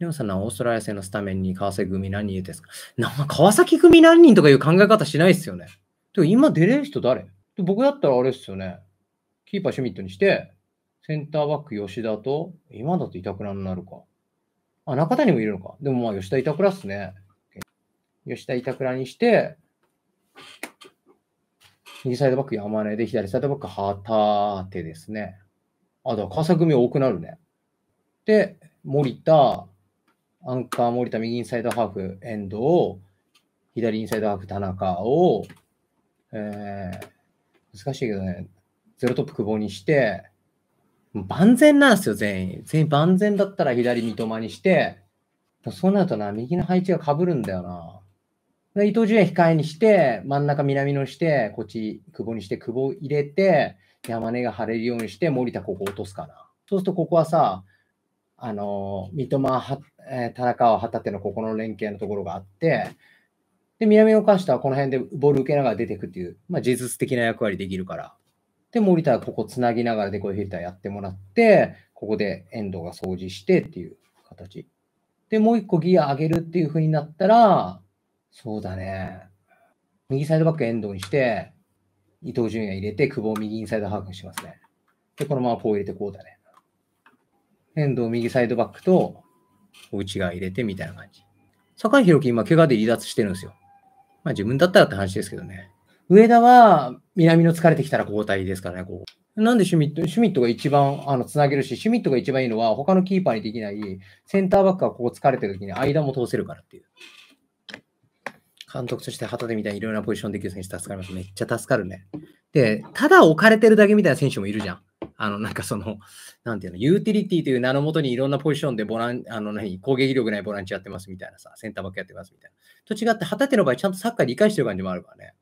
レオンさんのオーストラリア戦のスタメンに川崎組何人ですかなんか川崎組何人とかいう考え方しないっすよね。でも今出れる人誰僕だったらあれっすよね。キーパーシュミットにして、センターバック吉田と、今だと板倉になるか。あ、中谷もいるのか。でもまあ吉田板倉っすね。吉田板倉にして、右サイドバック山根で、左サイドバック旗手ですね。あ、だから川崎組多くなるね。で、森田、アンカー森田、右インサイドハーフ、エンドを、左インサイドハーフ、田中を、えー、難しいけどね、ゼロトップ久保にして、万全なんですよ、全員。全員万全だったら左三笘にして、そうなるとな、右の配置がかぶるんだよな。伊藤純也控えにして、真ん中南野して、こっち久保にして、久保入れて、山根が張れるようにして、森田ここ落とすかな。そうするとここはさ、あの、三笘えー、田中は旗手のここの連携のところがあって、で、南岡関してはこの辺でボール受けながら出ていくっていう、まあ、実的な役割できるから。で、森田はここつなぎながらでこうフィルターやってもらって、ここで遠藤が掃除してっていう形。で、もう一個ギア上げるっていう風になったら、そうだね。右サイドバック遠藤にして、伊東純也入れて、久保を右インサイドハーフにしますね。で、このままこう入れてこうだね。遠藤右サイドバックと内側入れてみたいな感じ。坂井宏樹今、怪我で離脱してるんですよ。まあ自分だったらって話ですけどね。上田は南の疲れてきたら交代ですからね、こう。なんでシュミット、シュミットが一番あのつなげるし、シュミットが一番いいのは他のキーパーにできない、センターバックがここ疲れてる時に間も通せるからっていう。監督として旗手みたいにいろいろなポジションできる選手助かります。めっちゃ助かるね。で、ただ置かれてるだけみたいな選手もいるじゃん。あの、なんかその、なんていうの、ユーティリティという名のもとにいろんなポジションでボラン、あの何、攻撃力ないボランチやってますみたいなさ、センターバックやってますみたいな。と違って、旗手の場合、ちゃんとサッカー理解してる感じもあるからね。